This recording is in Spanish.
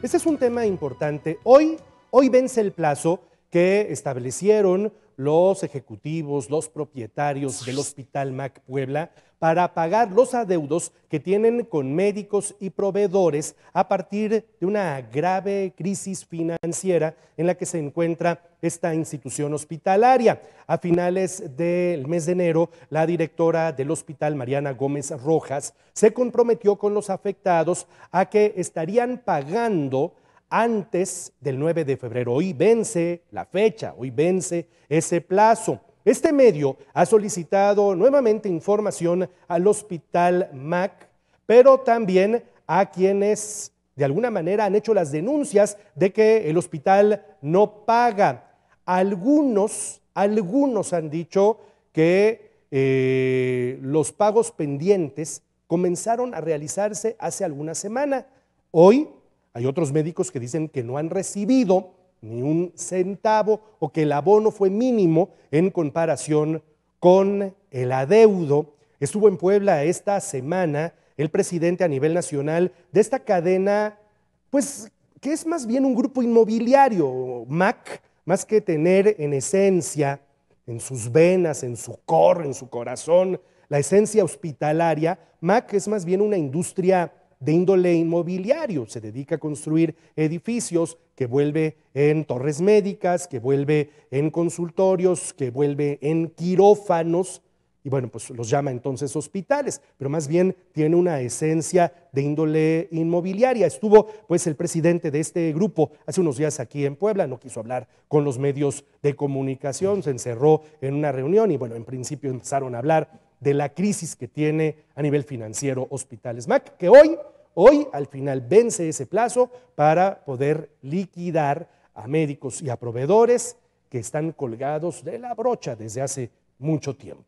Ese es un tema importante. Hoy, hoy vence el plazo que establecieron los ejecutivos, los propietarios del Hospital Mac Puebla para pagar los adeudos que tienen con médicos y proveedores a partir de una grave crisis financiera en la que se encuentra esta institución hospitalaria. A finales del mes de enero, la directora del hospital, Mariana Gómez Rojas, se comprometió con los afectados a que estarían pagando antes del 9 de febrero. Hoy vence la fecha, hoy vence ese plazo. Este medio ha solicitado nuevamente información al hospital MAC, pero también a quienes de alguna manera han hecho las denuncias de que el hospital no paga. Algunos, algunos han dicho que eh, los pagos pendientes comenzaron a realizarse hace alguna semana. Hoy hay otros médicos que dicen que no han recibido ni un centavo o que el abono fue mínimo en comparación con el adeudo. Estuvo en Puebla esta semana el presidente a nivel nacional de esta cadena, pues que es más bien un grupo inmobiliario, MAC, más que tener en esencia, en sus venas, en su cor, en su corazón, la esencia hospitalaria, MAC es más bien una industria de índole inmobiliario, se dedica a construir edificios, que vuelve en torres médicas, que vuelve en consultorios, que vuelve en quirófanos, y bueno, pues los llama entonces hospitales, pero más bien tiene una esencia de índole inmobiliaria. Estuvo pues el presidente de este grupo hace unos días aquí en Puebla, no quiso hablar con los medios de comunicación, se encerró en una reunión y bueno, en principio empezaron a hablar de la crisis que tiene a nivel financiero Hospitales MAC, que hoy, hoy al final vence ese plazo para poder liquidar a médicos y a proveedores que están colgados de la brocha desde hace mucho tiempo.